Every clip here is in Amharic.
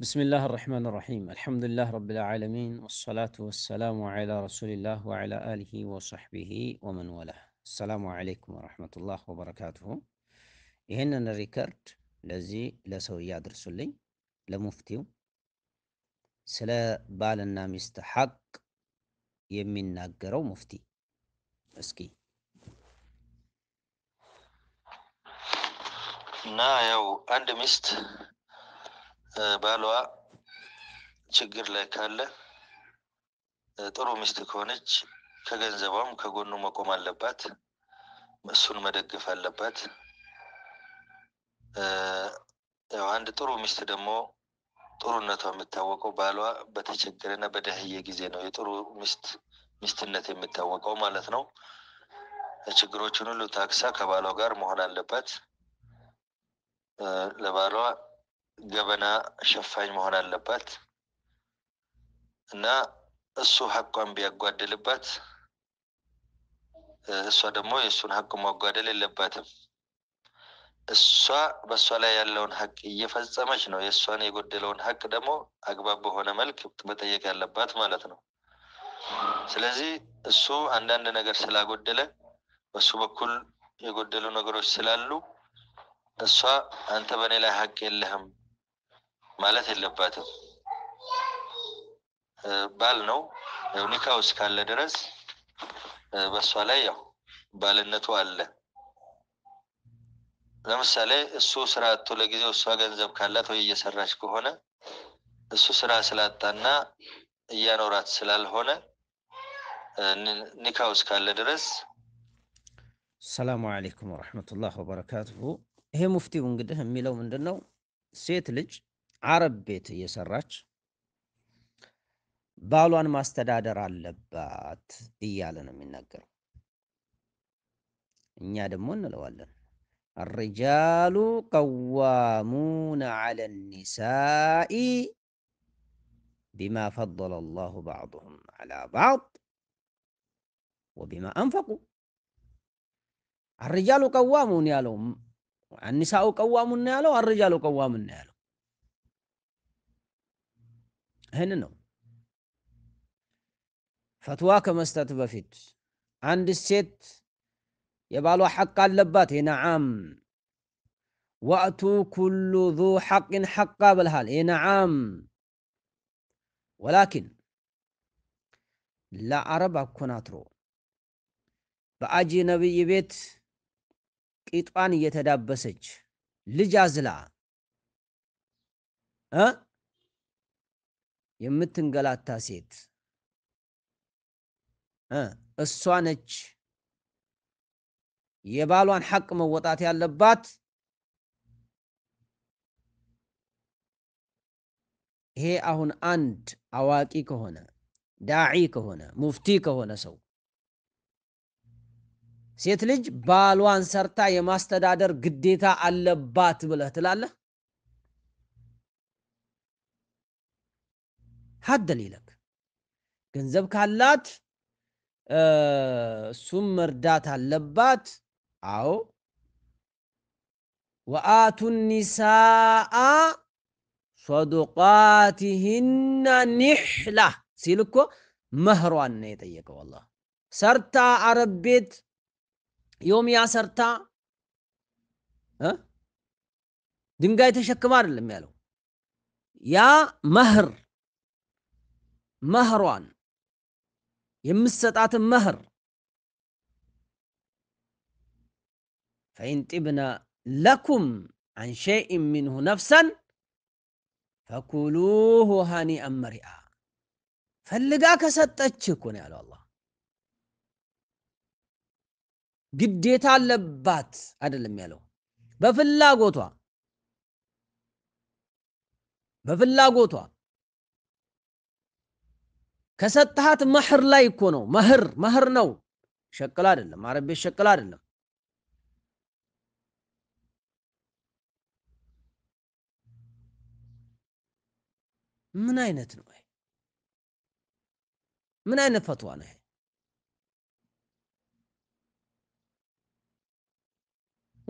بسم الله الرحمن الرحيم الحمد لله رب العالمين والصلاة والسلام على رسول الله وعلى آله وصحبه ومن والاه السلام عليكم ورحمة الله وبركاته ይህንን ሪከርድ ለዚህ ለሰው لي لا مفتيو سلا بالنا مستحق يمين ሙፍቲ እስኪ اسكي ያው አንድ ሚስት ባሏ ችግር ላይ ካለ ጥሩ ሚስት ከሆነች ከገንዘቧም ከጎኑ መቆም አለባት። እሱን መደገፍ አለባት። ያው አንድ ጥሩ ሚስት ደግሞ ጥሩነቷ የሚታወቀው ባሏ በተቸገረና በደህየ ጊዜ ነው የጥሩ ሚስት ሚስትነት የሚታወቀው ማለት ነው። ችግሮችን ሁሉ ታክሳ ከባሏ ጋር መሆን አለባት ለባሏ ገበና ሸፋኝ መሆን አለባት እና እሱ ሀቋን ቢያጓደልባት እሷ ደግሞ የእሱን ሀቅ ማጓደል የለባትም። እሷ በእሷ ላይ ያለውን ሀቅ እየፈጸመች ነው። የእሷን የጎደለውን ሀቅ ደግሞ አግባብ በሆነ መልክ መጠየቅ ያለባት ማለት ነው። ስለዚህ እሱ አንዳንድ ነገር ስላጎደለ በሱ በኩል የጎደሉ ነገሮች ስላሉ እሷ አንተ በእኔ ላይ ሀቅ የለህም ማለት የለባትም። ባል ነው ኒካው እስካለ ድረስ በእሷ ላይ ያው ባልነቱ አለ። ለምሳሌ እሱ ስራ አጥቶ ለጊዜው እሷ ገንዘብ ካላት ወይ እየሰራች ከሆነ እሱ ስራ ስላጣና እያኖራት ስላልሆነ ኒካው እስካለ ድረስ። ሰላሙ አሌይኩም ወረሕመቱላህ ወበረካቱሁ። ይሄ ሙፍቲው እንግዲህ የሚለው ምንድን ነው ሴት ልጅ አረብ ቤት እየሰራች ባሏን ማስተዳደር አለባት እያለ ነው የሚናገረው። እኛ ደግሞ እንለዋለን አርጃሉ ቀዋሙን ዐለ ኒሳኢ ቢማ ፈደለ ላሁ ባዕድሁም ዐላ ባዕድ ወቢማ አንፈቁ። አልሪጃሉ ቀዋሙን ያለው ኒሳኡ ቀዋሙን ያለው አልሪጃሉ ቀዋሙን ያለው ይህን ነው ፈትዋ ከመስጠት በፊት አንድ ሴት የባሏ ሐቅ አለባት። የነዓም ወአቱ ኩሉ ዙ ሐቅን ሐቃ ብልሃል። የነዓም ወላኪን ለአረብ አኮናትሮ በአጂ ነቢይ ቤት ቂጧን እየተዳበሰች ልጅ አዝላ የምትንገላታ ሴት እሷ ነች የባሏን ሐቅ መወጣት ያለባት። ይሄ አሁን አንድ አዋቂ ከሆነ ዳዒ ከሆነ ሙፍቲ ከሆነ ሰው ሴት ልጅ ባሏን ሰርታ የማስተዳደር ግዴታ አለባት ብለህ ትላለህ? ታደል ይለክ ገንዘብ ካላት እሱም መርዳት አለባት። አዎ ወአቱ ኒሳአ ሶዱቃትህና ኒሕላ ሲል እኮ መህሯን ነው የጠየቀው። አላ ሰርታ አረብ ቤት ዮምያ ሰርታ ድንጋይ ተሸክማ አይደለም ያለው ያ መህር መህሯን የምትሰጣትን መህር ፈኢን ለኩም አን ሸይእን ሚንሁ ነፍሰን ፈኩሉሁ ሃኒአን መሪአ ፈልጋ ከሰጠች እኮ ነው ያለው አላህ። ግዴታ አለባት አይደለም ያለው፣ በፍላጎቷ በፍላጎቷ ከሰጥሃት መህር ላይ እኮ ነው። መህር መህር ነው፣ ሸቅል አይደለም። አረብ ቤት ሸቅል አይደለም። ምን አይነት ነው? ምን አይነት ፈትዋ ነው?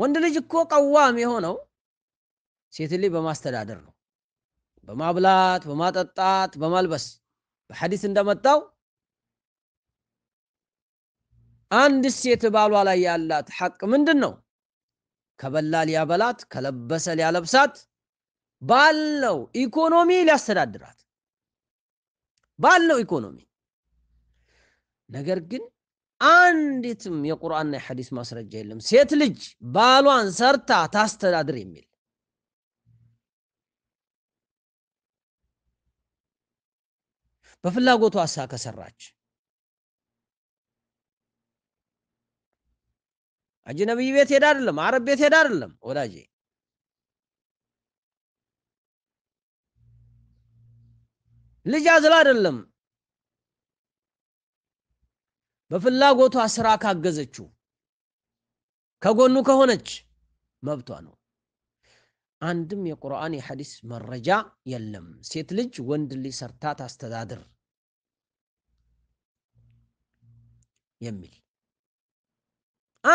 ወንድ ልጅ እኮ ቀዋም የሆነው ሴት ልጅ በማስተዳደር ነው፣ በማብላት፣ በማጠጣት፣ በማልበስ በሐዲስ እንደመጣው አንድ ሴት ባሏ ላይ ያላት ሐቅ ምንድን ነው? ከበላ ሊያበላት፣ ከለበሰ ሊያለብሳት፣ ባለው ኢኮኖሚ ሊያስተዳድራት፣ ባለው ኢኮኖሚ። ነገር ግን አንዲትም የቁርአንና የሐዲስ ማስረጃ የለም ሴት ልጅ ባሏን ሰርታ ታስተዳድር የሚል በፍላጎቷ አሳ ከሰራች አጅነቢይ ቤት ሄዳ አይደለም፣ አረብ ቤት ሄዳ አይደለም ወዳጄ። ልጅ አዝላ አይደለም። በፍላጎቷ ስራ ካገዘችው ከጎኑ ከሆነች መብቷ ነው። አንድም የቁርአን የሐዲስ መረጃ የለም። ሴት ልጅ ወንድ ልጅ ሰርታ ታስተዳድር የሚል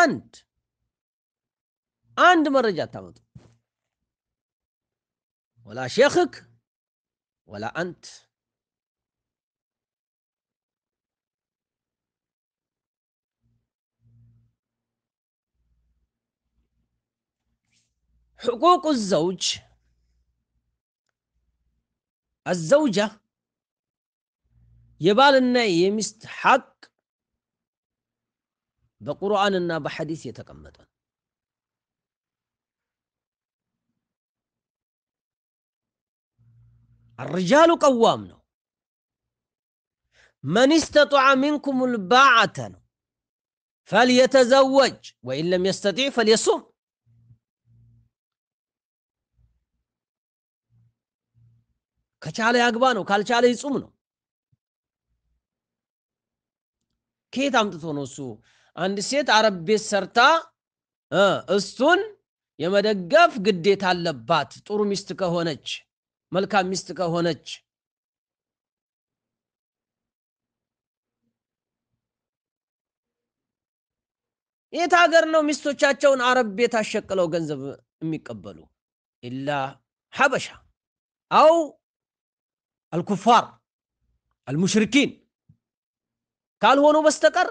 አንድ አንድ መረጃ አታመጡ። ወላ ሼክክ ወላ አንት حقوق الزوج الزوجة يبال إن يمست حق بقرآن إن بحديث يتقمد الرجال قوامنا من استطاع منكم الباعة فليتزوج وإن لم يستطيع فليصوم ከቻለ ያግባ ነው፣ ካልቻለ ይጹም ነው። ከየት አምጥቶ ነው እሱ? አንድ ሴት አረብ ቤት ሰርታ እሱን የመደገፍ ግዴታ አለባት። ጥሩ ሚስት ከሆነች መልካም ሚስት ከሆነች የት ሀገር ነው ሚስቶቻቸውን አረብ ቤት አሸቅለው ገንዘብ የሚቀበሉ? ኢላ ሐበሻ አው አልኩፋር አልሙሽሪኪን ካልሆኑ በስተቀር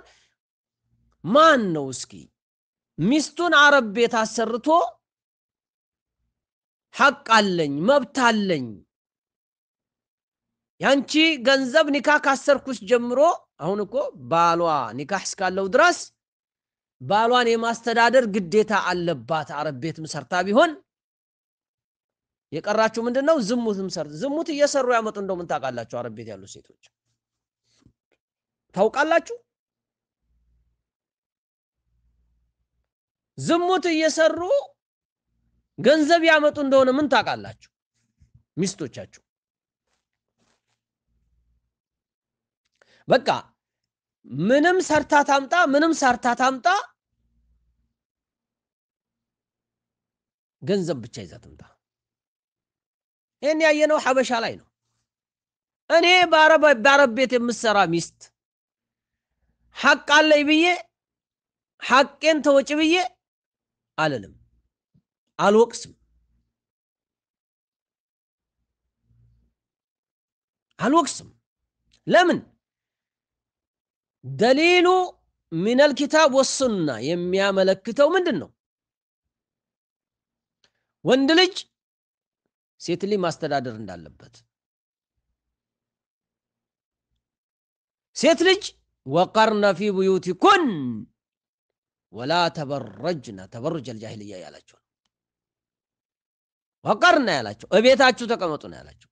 ማን ነው እስኪ ሚስቱን አረብ ቤት አሰርቶ ሐቅ አለኝ መብት አለኝ ያንቺ ገንዘብ ኒካህ ካሰርኩስ ጀምሮ አሁን እኮ ባሏ ኒካህ እስካለው ድረስ ባሏን የማስተዳደር ግዴታ አለባት። አረብ ቤትም ሰርታ ቢሆን የቀራችሁ ምንድነው? ዝሙትም ሰር ዝሙት እየሰሩ ያመጡ እንደምን ምን ታውቃላችሁ? አረብ ቤት ያሉ ሴቶች ታውቃላችሁ? ዝሙት እየሰሩ ገንዘብ ያመጡ እንደሆነ ምን ታውቃላችሁ? ሚስቶቻችሁ በቃ ምንም ሰርታ ታምጣ ምንም ሰርታ ታምጣ ገንዘብ ብቻ ይዛ ትምጣ። ይህን ያየነው ሀበሻ ላይ ነው። እኔ በአረብ ቤት የምትሰራ ሚስት ሐቅ አለኝ ብዬ ሐቄን ተወጭ ብዬ አልልም፣ አልወቅስም፣ አልወቅስም። ለምን ደሊሉ ሚነል ኪታብ ወሱና የሚያመለክተው ምንድን ነው? ወንድ ልጅ ሴት ልጅ ማስተዳደር እንዳለበት ሴት ልጅ ወቀርነ ፊ ቡዩቲኩን ወላ ተበረጅነ ተበረጅ አልጃሂልያ ያላቸው ነው። ወቀርና ያላቸው እቤታችሁ ተቀመጡ ነው ያላቸው።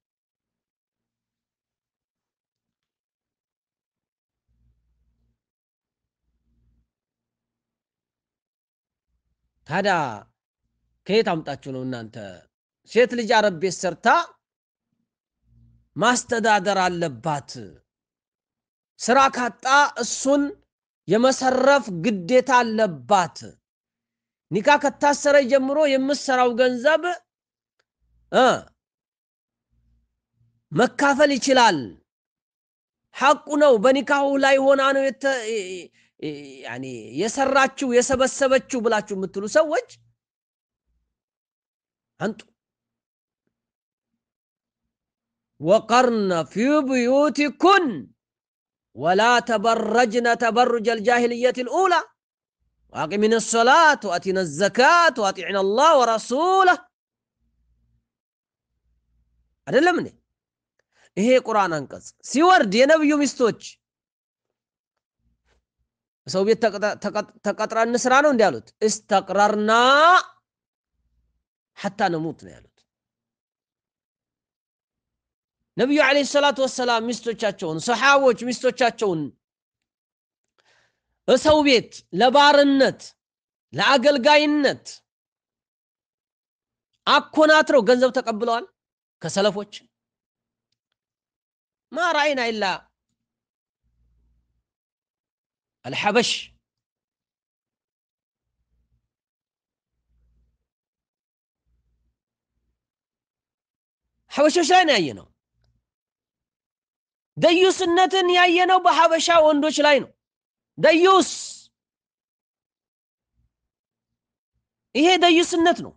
ታዲያ ከየት አምጣችሁ ነው እናንተ ሴት ልጅ አረብ ቤት ሰርታ ማስተዳደር አለባት። ስራ ካጣ እሱን የመሰረፍ ግዴታ አለባት። ኒካ ከታሰረ ጀምሮ የምትሰራው ገንዘብ መካፈል ይችላል። ሐቁ ነው። በኒካሁ ላይ ሆና ነው የሰራችው የሰበሰበችው ብላችሁ የምትሉ ሰዎች አንጡ وقرن في بيوتكن ولا تبرجن تبرج الجاهلية الأولى من الصلاة وأتنا الزكاة وأطعنا الله ورسوله أدلمني إيه قرآن أنقذ سور دي نبي مستوج سو بي تقطر النسران ديالوت استقررنا حتى نموت ديالوت ነቢዩ ዓለይሂ ሰላቱ ወሰላም ሚስቶቻቸውን ሰሓቦች ሚስቶቻቸውን እሰው ቤት ለባርነት ለአገልጋይነት አኮናትረው ገንዘብ ተቀብለዋል ከሰለፎች ማ ራአይና ኢላ አልሐበሽ ሐበሾች ላይ ነው ያየ ነው ደዩስነትን ያየነው በሀበሻ ወንዶች ላይ ነው። ደዩስ ይሄ ደዩስነት ነው።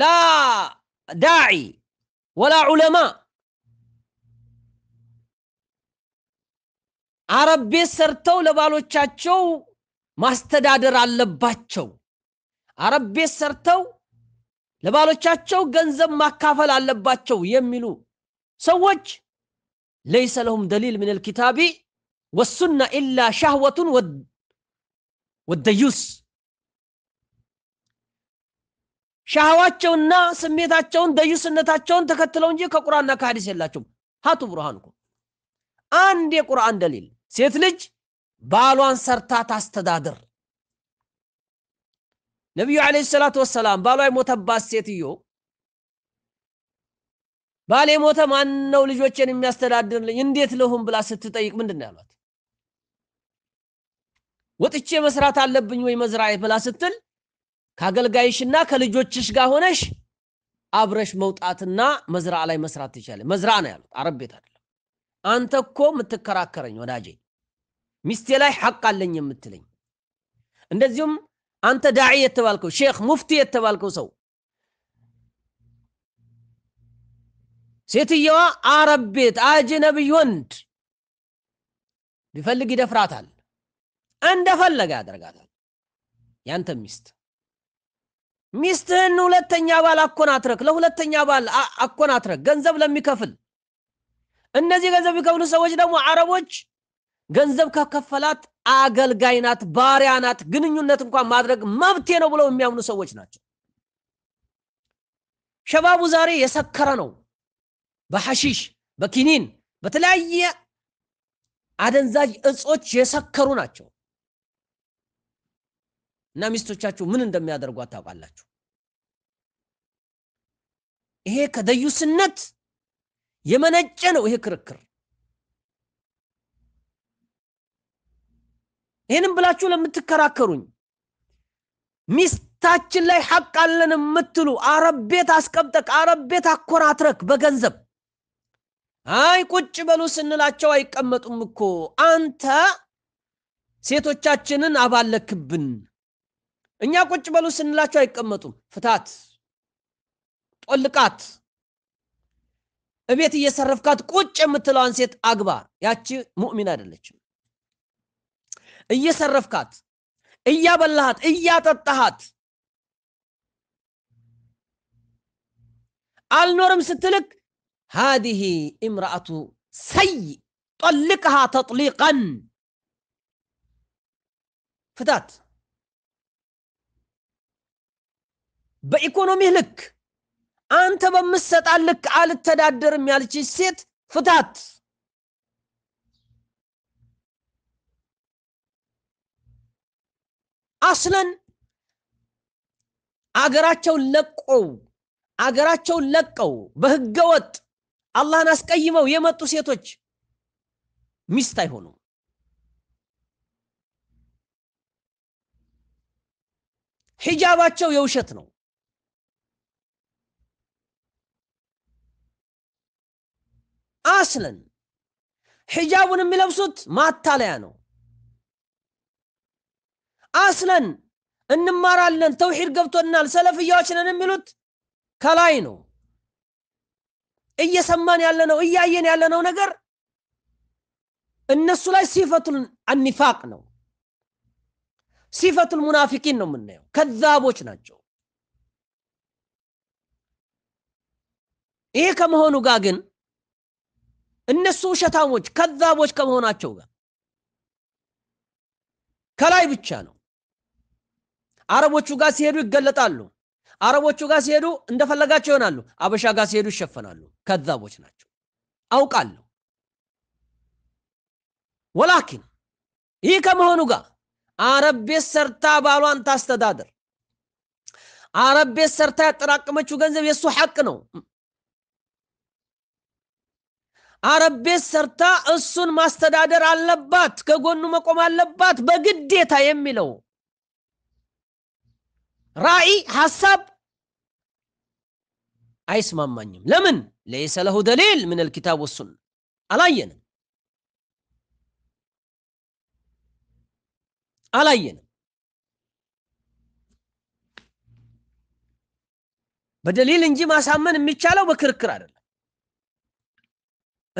ላ ዳዒ ወላ ዑለማ አረብ ቤት ሰርተው ለባሎቻቸው ማስተዳደር አለባቸው። አረብ ቤት ሰርተው ለባሎቻቸው ገንዘብ ማካፈል አለባቸው የሚሉ ሰዎች ለይሰ ለሁም ደሊል ምን ልኪታቢ ወሱና ኢላ ሻህወቱን ወደዩስ ሻህዋቸውና ስሜታቸውን ደዩስነታቸውን ተከትለው እንጂ ከቁርአንና ከሀዲስ የላቸውም። ሀቱ ብርሃን ብርሃንኩም አንድ የቁርአን ደሊል ሴት ልጅ ባሏን ሰርታ ታስተዳድር። ነቢዩ ዓለይሂ ሰላቱ ወሰላም ባሏ የሞተባት ሴትዮ ባሌ ሞተ፣ ማን ነው ልጆችን የሚያስተዳድርልኝ? እንዴት ልሁን ብላ ስትጠይቅ ምንድን ነው ያሏት? ወጥቼ መስራት አለብኝ ወይ መዝራዬ ብላ ስትል ከአገልጋይሽና ከልጆችሽ ጋር ሆነሽ አብረሽ መውጣትና መዝራ ላይ መስራት ትችላለች። መዝራ ነው ያሉት፣ አረብ ቤት አይደለም። አንተ እኮ የምትከራከረኝ ወዳጄ፣ ሚስቴ ላይ ሐቅ አለኝ የምትለኝ እንደዚሁም አንተ ዳዒ የተባልከው ሼክ ሙፍቲ የተባልከው ሰው ሴትየዋ አረብ ቤት አጅነቢይ ወንድ ቢፈልግ ይደፍራታል፣ እንደፈለገ ያደርጋታል። ያንተ ሚስት ሚስትህን ሁለተኛ ባል አኮናትረክ፣ ለሁለተኛ ባል አኮናትረክ፣ ገንዘብ ለሚከፍል እነዚህ ገንዘብ የሚከፍሉ ሰዎች ደግሞ አረቦች ገንዘብ ከከፈላት አገልጋይ ናት፣ ባሪያ ናት፣ ግንኙነት እንኳን ማድረግ መብቴ ነው ብለው የሚያምኑ ሰዎች ናቸው። ሸባቡ ዛሬ የሰከረ ነው። በሐሺሽ በኪኒን በተለያየ አደንዛዥ እጾች የሰከሩ ናቸው እና ሚስቶቻችሁ ምን እንደሚያደርጉ አታውቃላችሁ። ይሄ ከደዩስነት የመነጨ ነው። ይሄ ክርክር ይህንም ብላችሁ ለምትከራከሩኝ ሚስታችን ላይ ሐቅ አለን የምትሉ አረብ ቤት አስቀምጠቅ አረብ ቤት አኮራትረክ በገንዘብ አይ ቁጭ በሉ ስንላቸው አይቀመጡም እኮ አንተ ሴቶቻችንን አባለክብን። እኛ ቁጭ በሉ ስንላቸው አይቀመጡም። ፍታት፣ ጦልቃት፣ እቤት እየሰረፍካት ቁጭ የምትለዋን ሴት አግባ። ያቺ ሙእሚን አይደለችም። እየሰረፍካት፣ እያበላሃት፣ እያጠጣሃት አልኖርም ስትልክ هذه امرأة سيء طلقها تطليقا فتات بيكونوا مهلك أنت بمست عليك على التدادر ميالكي سيت فتاة أصلا أقراتشو لقو أقراتشو لقو بهقوت አላህን አስቀይመው የመጡ ሴቶች ሚስት አይሆኑም። ሂጃባቸው የውሸት ነው። አስለን ሂጃቡን የሚለብሱት ማታለያ ነው። አስለን እንማራለን፣ ተውሂድ ገብቶናል፣ ሰለፍያዎች ነን የሚሉት ከላይ ነው። እየሰማን ያለነው እያየን ያለነው ነገር እነሱ ላይ ሲፈቱል አኒፋቅ ነው ሲፈቱል ሙናፊቂን ነው የምናየው ከዛቦች ናቸው ይሄ ከመሆኑ ጋር ግን እነሱ ውሸታሞች ከዛቦች ከመሆናቸው ጋር ከላይ ብቻ ነው አረቦቹ ጋር ሲሄዱ ይገለጣሉ አረቦቹ ጋር ሲሄዱ እንደፈለጋቸው ይሆናሉ። አበሻ ጋር ሲሄዱ ይሸፈናሉ። ከዛቦች ናቸው አውቃለሁ። ወላኪን ይህ ከመሆኑ ጋር አረብ ቤት ሰርታ ባሏን ታስተዳደር። አረብ ቤት ሰርታ ያጠራቀመችው ገንዘብ የእሱ ሐቅ ነው። አረብ ቤት ሰርታ እሱን ማስተዳደር አለባት፣ ከጎኑ መቆም አለባት በግዴታ የሚለው ራእይ ሀሳብ አይስማማኝም። ለምን? ለይሰ ለሁ ደሊል ምን ልኪታብ ወሱና አላየንም አላየንም። በደሊል እንጂ ማሳመን የሚቻለው በክርክር አይደለም።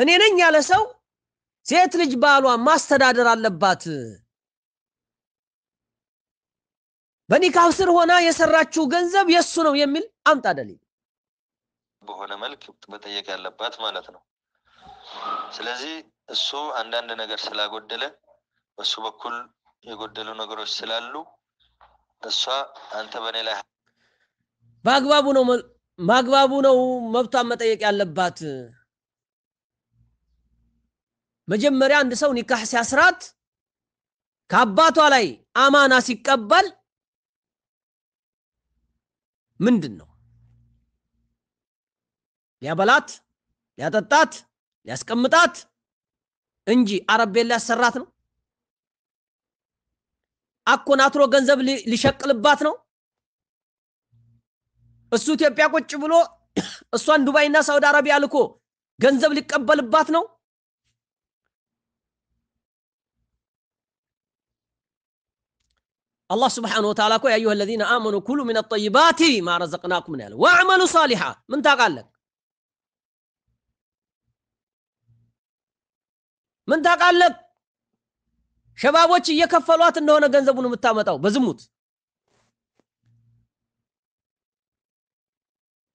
እኔ ነኝ ያለ ሰው ሴት ልጅ ባሏን ማስተዳደር አለባት በኒካህ ስር ሆና የሰራችው ገንዘብ የእሱ ነው የሚል አምጣ ደሊል በሆነ መልክ መጠየቅ ያለባት ማለት ነው። ስለዚህ እሱ አንዳንድ ነገር ስላጎደለ በሱ በኩል የጎደሉ ነገሮች ስላሉ እሷ አንተ በእኔ ላይ በአግባቡ ነው ማግባቡ ነው መብቷን መጠየቅ ያለባት። መጀመሪያ አንድ ሰው ኒካህ ሲያስራት ከአባቷ ላይ አማና ሲቀበል ምንድን ነው? ሊያበላት፣ ሊያጠጣት፣ ሊያስቀምጣት እንጂ አረቤን ሊያሰራት ነው? አኮናትሮ ገንዘብ ሊሸቅልባት ነው? እሱ ኢትዮጵያ ቁጭ ብሎ እሷን ዱባይና ሳውዲ አረቢያ ልኮ ገንዘብ ሊቀበልባት ነው? الله سبحانه وتعالى يا أيها الذين آمنوا كلوا من الطيبات ما رزقناكم من أهله واعملوا صالحا من قال لك من قال لك شباب وجهي يكفلوات انه انا جنزبون متامتاو بزموت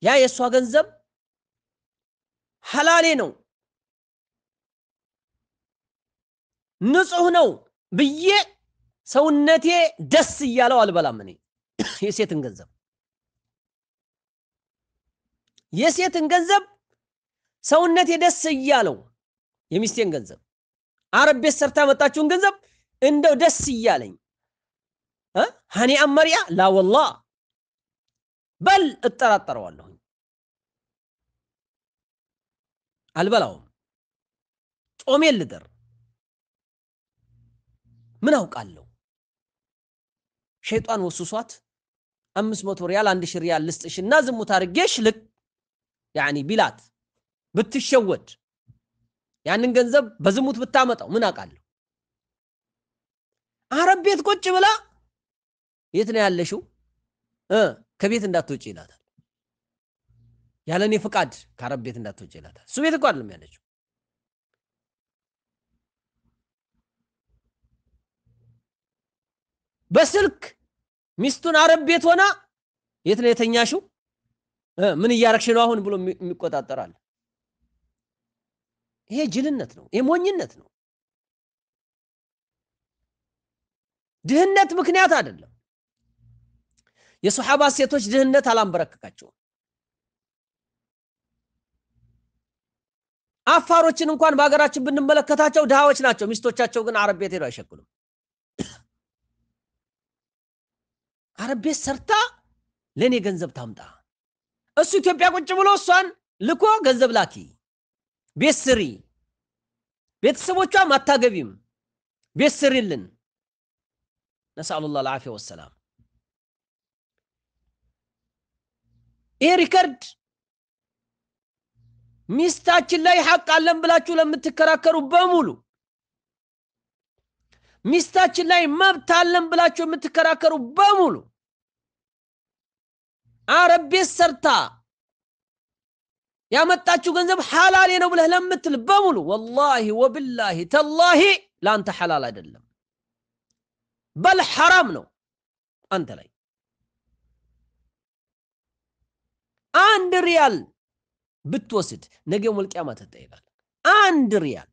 يا يسوى جنزب حلالينو نصعه نو بيئ ሰውነቴ ደስ እያለው አልበላም። እኔ የሴትን ገንዘብ የሴትን ገንዘብ ሰውነቴ ደስ እያለው የሚስቴን ገንዘብ አረብ ቤት ሰርታ መጣችውን ገንዘብ እንደው ደስ እያለኝ ሀኒ አመሪያ ላወላ በል እጠራጠረዋለሁኝ፣ አልበላውም፣ ጾሜን ልደር ምን አውቃለሁ። ሸይጣን ወስሷት አምስት መቶ ሪያል አንድ ሺህ ሪያል ልስጥሽ እና ዝሙት አድርጌሽ ልክ ያኒ ቢላት ብትሸወድ ያንን ገንዘብ በዝሙት ብታመጣው ምን አውቃለሁ። አረብ ቤት ቁጭ ብላ የት ነው ያለሽው? ከቤት እንዳትወጪ ይላታል። ያለ ፍቃድ ከአረብ ቤት እንዳትወጪ ይላታል። እሱ ቤት እኮ አይደለም ያለችው በስልክ ሚስቱን አረብ ቤት ሆና የት ነው የተኛሽው? ምን እያረግሽ ነው አሁን ብሎ የሚቆጣጠራል። ይሄ ጅልነት ነው። ይሄ ሞኝነት ነው። ድህነት ምክንያት አይደለም። የሶሓባ ሴቶች ድህነት አላንበረከካቸውም። አፋሮችን እንኳን በሀገራችን ብንመለከታቸው ድሃዎች ናቸው። ሚስቶቻቸው ግን አረብ ቤት ሄደው አይሸክሉም። አረብ ቤት ሰርታ ለእኔ ገንዘብ ታምጣ። እሱ ኢትዮጵያ ቁጭ ብሎ እሷን ልኮ ገንዘብ ላኪ፣ ቤት ስሪ፣ ቤተሰቦቿም አታገቢም፣ ቤት ስሪልን። ነስአሉላህ አልዓፊያ ወሰላም። ይሄ ሪከርድ ሚስታችን ላይ ሐቅ አለን ብላችሁ ለምትከራከሩ በሙሉ ሚስታችን ላይ መብት አለን ብላችሁ የምትከራከሩ በሙሉ አረብ ሰርታ ያመጣችው ገንዘብ ሐላሌ ነው ብለህ ለምትል በሙሉ ወላሂ ወብላሂ ተላሂ ለአንተ ሐላል አይደለም፣ በል ሐራም ነው አንተ ላይ። አንድ ሪያል ብትወስድ ነገ ወልቅያማ ትጠይቃል። አንድ ሪያል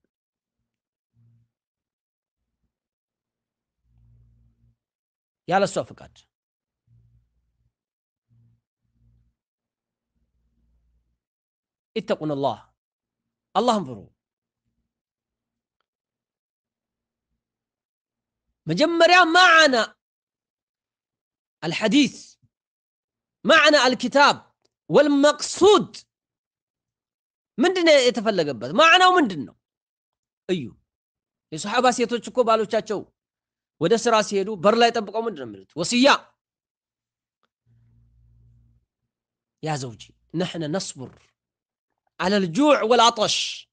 ያለሷ ፍቃድ ኢተቁንላህ አላህን ፍሩ። መጀመሪያ ማዕና አልሐዲስ ማዕና አልኪታብ ወልመቅሱድ ምንድን ነው የተፈለገበት? ማዕናው ምንድን ነው? እዩ። የሰሓባ ሴቶች እኮ ባሎቻቸው ወደ ስራ ሲሄዱ በር ላይ ጠብቀው ምንድን ነው የሚሉት? ወስያ ያ ዘውጂ ነሕነ ነስቡር على الجوع والعطش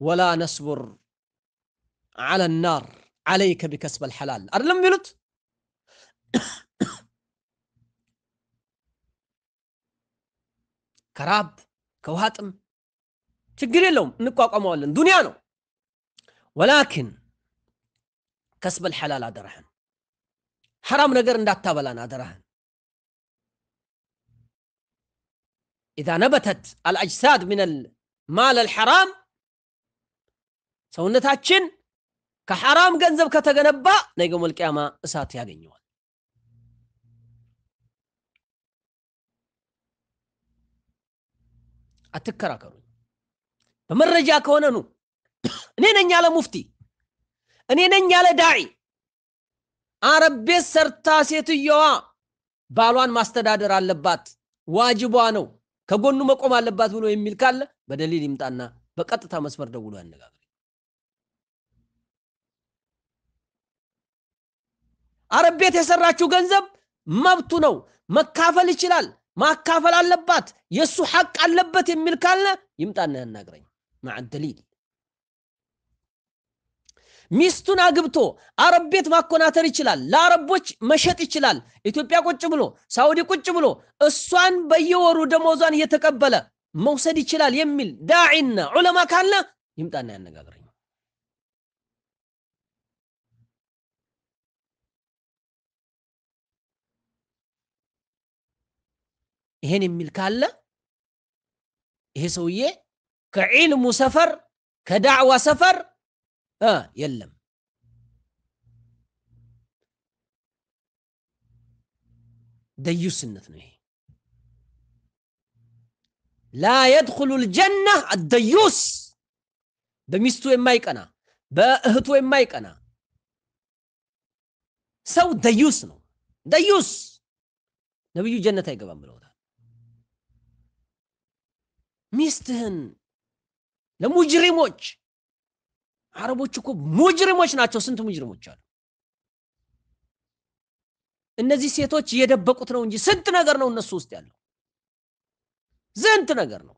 ولا نصبر على النار عليك بكسب الحلال أرلم بلوت كراب كوهاتم تقري لهم نكو أقوموا دنيا نو ولكن كسب الحلال هذا أدرهن حرام نقر ندات تابلان أدرهن ኢዛ ነበተት አልአጅሳድ ሚነል ማል አልሐራም ሰውነታችን ከሐራም ገንዘብ ከተገነባ ነገ መልቅያማ እሳት ያገኘዋል። አትከራከሩኝ። በመረጃ ከሆነ ኑ። እኔ ነኝ ያለ ሙፍቲ፣ እኔ ነኝ ያለ ዳዒ። አረብ ቤት ሰርታ ሴትየዋ ባሏን ማስተዳደር አለባት፣ ዋጅቧ ነው። ከጎኑ መቆም አለባት ብሎ የሚል ካለ በደሊል ይምጣና በቀጥታ መስመር ደውሎ ያነጋግር። አረብ ቤት የሰራችው ገንዘብ መብቱ ነው፣ መካፈል ይችላል፣ ማካፈል አለባት፣ የእሱ ሐቅ አለበት የሚል ካለ ይምጣና ያናግረኝ ማዕ ደሊል ሚስቱን አግብቶ አረብ ቤት ማኮናተር ይችላል። ለአረቦች መሸጥ ይችላል። ኢትዮጵያ ቁጭ ብሎ፣ ሳውዲ ቁጭ ብሎ እሷን በየወሩ ደሞዟን እየተቀበለ መውሰድ ይችላል የሚል ዳዒና ዑለማ ካለ ይምጣና ያነጋግረኝ። ይሄን የሚል ካለ ይሄ ሰውዬ ከዒልሙ ሰፈር ከዳዕዋ ሰፈር اه يلم ديو سنتني لا يدخل الجنة الديوس بمستوى امايك انا باهتو امايك انا سو ديوس نو ديوس نبي جنة هاي قبام بلوتا مستهن لمجرموش አረቦች እኮ ሙጅሪሞች ናቸው። ስንት ሙጅሪሞች አሉ። እነዚህ ሴቶች እየደበቁት ነው እንጂ ስንት ነገር ነው እነሱ ውስጥ ያለው፣ ስንት ነገር ነው።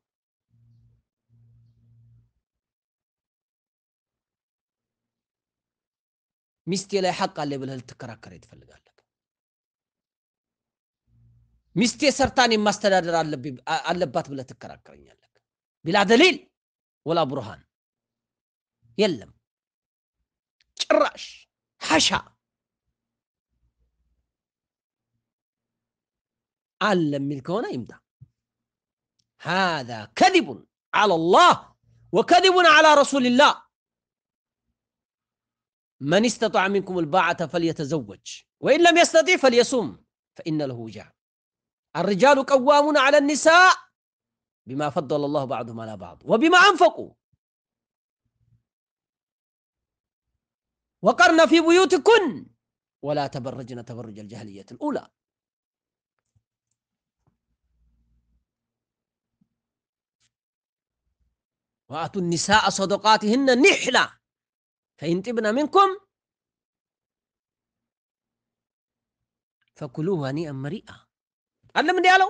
ሚስቴ ላይ ሐቅ አለ ብለህ ልትከራከር ትፈልጋለህ። ሚስቴ ሰርታን የማስተዳደር አለባት ብለህ ትከራከረኛለህ። ቢላ ደሊል ወላ ቡርሃን يلم جراش ሐሻ علم የሚል يمدى هذا كذب على الله وكذب على رسول الله من استطاع منكم الباعة فليتزوج وإن لم يستطع فليصوم فإن له وجع الرجال قوامون على النساء بما فضل الله بعضهم على بعض وبما أنفقوا وقرنا في بيوتكن ولا تبرجن تبرج الجهلية الأولى وآتوا النساء صدقاتهن نحلة فإن تبن منكم فكلوه هنيئا مريئا علم من هيت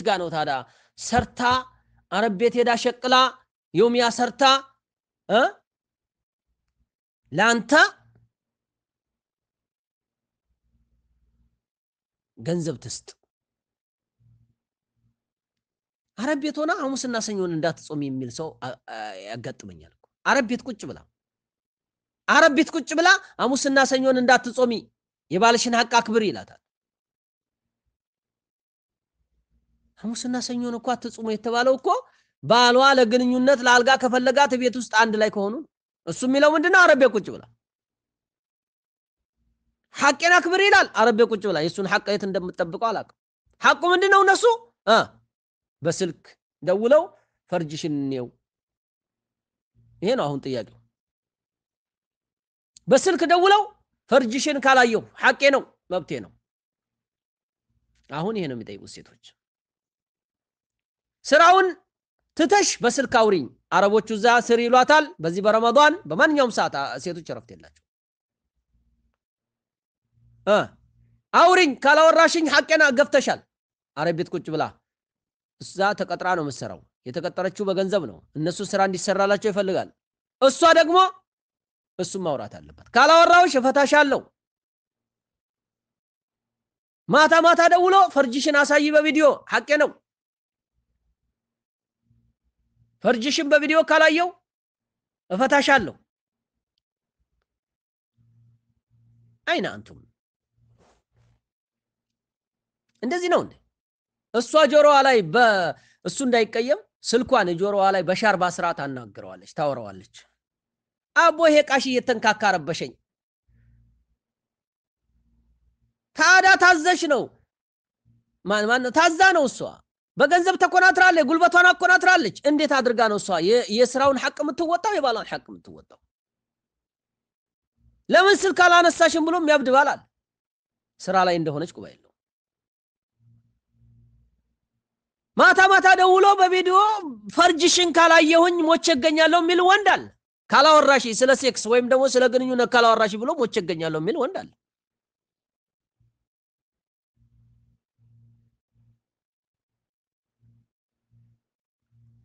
يتقانو تادا سرتا أربيت يدا شقلا يوم يا سرتا أه؟ ለአንተ ገንዘብ ትስጥ። አረብ ቤት ሆና ሐሙስና ሰኞን እንዳትጾም የሚል ሰው ያጋጥመኛል። አረብ ቤት ቁጭ ብላ አረብ ቤት ቁጭ ብላ ሐሙስና ሰኞን እንዳትጾሚ የባልሽን ሀቅ አክብር ይላታል። ሐሙስና ሰኞን እኮ አትጾሙ የተባለው እኮ ባሏ ለግንኙነት ለአልጋ ከፈለጋት ቤት ውስጥ አንድ ላይ ከሆኑ ነው። እሱ የሚለው ምንድነው? አረቤ ቁጭ ብላ ሐቄን አክብር ይላል። አረቤ ቁጭ ብላ የእሱን ሐቅ የት እንደምትጠብቀው አላውቅም። ሐቁ ምንድነው? እነሱ በስልክ ደውለው ፈርጅሽን እንየው። ይሄ ነው አሁን ጥያቄው። በስልክ ደውለው ፈርጅሽን ካላየሁ ሐቄ ነው መብቴ ነው። አሁን ይሄ ነው የሚጠይቁት ሴቶች ስራውን ትተሽ በስልክ አውሪኝ። አረቦቹ እዛ ስር ይሏታል። በዚህ በረመዷን በማንኛውም ሰዓት ሴቶች እረፍት የላቸው። አውሪኝ፣ ካላወራሽኝ ሐቄና ገፍተሻል። አረብ ቤት ቁጭ ብላ እዛ ተቀጥራ ነው የምትሰራው። የተቀጠረችው በገንዘብ ነው። እነሱ ስራ እንዲሰራላቸው ይፈልጋል። እሷ ደግሞ እሱም ማውራት አለበት። ካላወራውሽ እፈታሻለሁ። ማታ ማታ ደውሎ ፈርጅሽን አሳይ በቪዲዮ ሐቄ ነው ፈርጅሽን በቪዲዮ ካላየው እፈታሻለሁ። አይነ አንቱም እንደዚህ ነው እንዴ? እሷ ጆሮዋ ላይ እሱ እንዳይቀየም ስልኳን ጆሮዋ ላይ በሻርባ ስርዓት አናግረዋለች፣ ታወረዋለች። አቦ ይሄ ቃሽ እየተንካካ ረበሸኝ። ታዳ ታዘሽ ነው ማን ታዛ ነው እሷ በገንዘብ ተኮናትራለች፣ ጉልበቷን አኮናትራለች። እንዴት አድርጋ ነው እሷ የስራውን ሐቅ የምትወጣው የባሏን ሐቅ የምትወጣው? ለምን ስልክ አላነሳሽም ብሎ የሚያብድ ባላል ስራ ላይ እንደሆነች ጉባኤ የለው። ማታ ማታ ደውሎ በቪዲዮ ፈርጅሽን ካላየሁኝ ሞቼ እገኛለሁ የሚል ወንድ አለ። ካላወራሽ ስለ ሴክስ ወይም ደግሞ ስለ ግንኙነት ካላወራሽ ብሎ ሞቼ እገኛለሁ የሚል ወንድ አለ።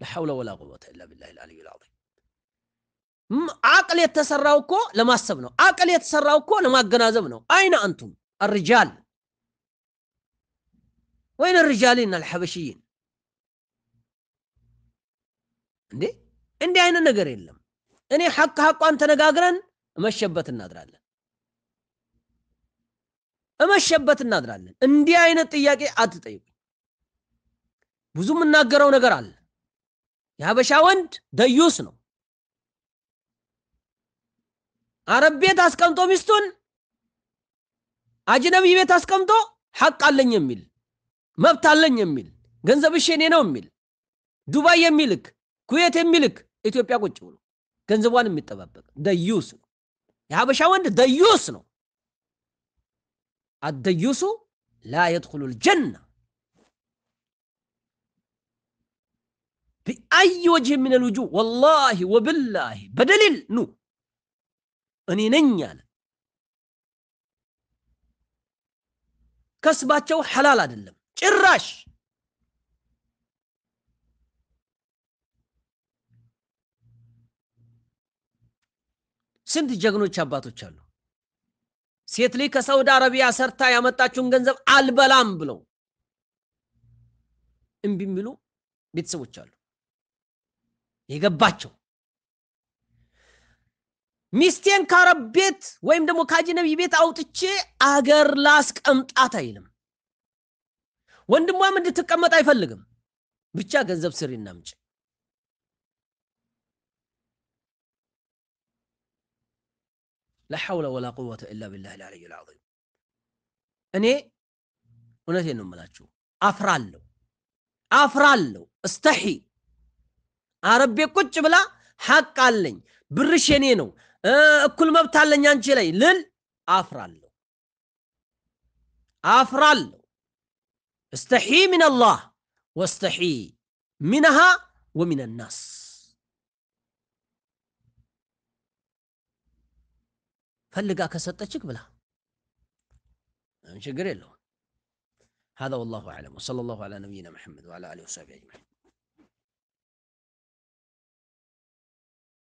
ለሐውለ ወላ ቁወተ ኢላ ቢላሂ ልአልዩ ልዓዚም። አቅል የተሰራው እኮ ለማሰብ ነው። አቅል የተሰራው እኮ ለማገናዘብ ነው። አይነ አንቱም الرجال ወይን الرجالين الحبشيين እንዴ እንዲህ አይነት ነገር የለም። እኔ ሐቅ ሐቋን ተነጋግረን እመሸበት እናድራለን፣ እመሸበት እናድራለን። እንዲህ አይነት ጥያቄ አትጠይቁ። ብዙ የምናገረው ነገር አለ የሀበሻ ወንድ ደዩስ ነው። አረብ ቤት አስቀምጦ ሚስቱን አጅነቢ ቤት አስቀምጦ ሐቅ አለኝ የሚል መብት አለኝ የሚል ገንዘብ እሺ እኔ ነው የሚል ዱባይ የሚልክ ኩዌት የሚልክ ኢትዮጵያ ቁጭ ብሎ ገንዘቧን የሚጠባበቅ ደዩስ ነው። የሀበሻ ወንድ ደዩስ ነው። አደዩሱ ላ የድኹሉ ልጀና ቢአይ ወጅህ የሚነል ውጁ ወላሂ ወብላሂ በደሊል ኑ እኔ ነኝ አለ። ከስባቸው ሐላል አይደለም ጭራሽ። ስንት ጀግኖች አባቶች አሉ። ሴት ልጅ ከሳውዲ አረቢያ ሰርታ ያመጣችውን ገንዘብ አልበላም ብለው እምቢ የሚሉ ቤተሰቦች አሉ። የገባቸው ሚስቴን ከአረብ ቤት ወይም ደግሞ ከአጅነቢ ቤት አውጥቼ አገር ላስቀምጣት አይልም። ወንድሟም እንድትቀመጥ አይፈልግም። ብቻ ገንዘብ ስሪ እናምጭ። ላ ሐውለ ወላ ቁወተ ኢላ ቢላህ ልዓልይ ልዓዚም። እኔ እውነቴን ነው የምላችሁ፣ አፍራለሁ አፍራለሁ፣ እስተሒ አረብ ቤት ቁጭ ብላ ሐቅ አለኝ፣ ብርሽ የኔ ነው፣ እኩል መብት አለኝ አንቺ ላይ ልል አፍራለሁ አፍራለሁ። እስተሒ ሚን አላህ ወስተሒ ሚንሃ ወሚን ናስ ፈልጋ ከሰጠችክ ብላ ችግር የለውም። هذا والله أعلم وصلى الله على نبينا محمد وعلى آله وصحبه أجمعين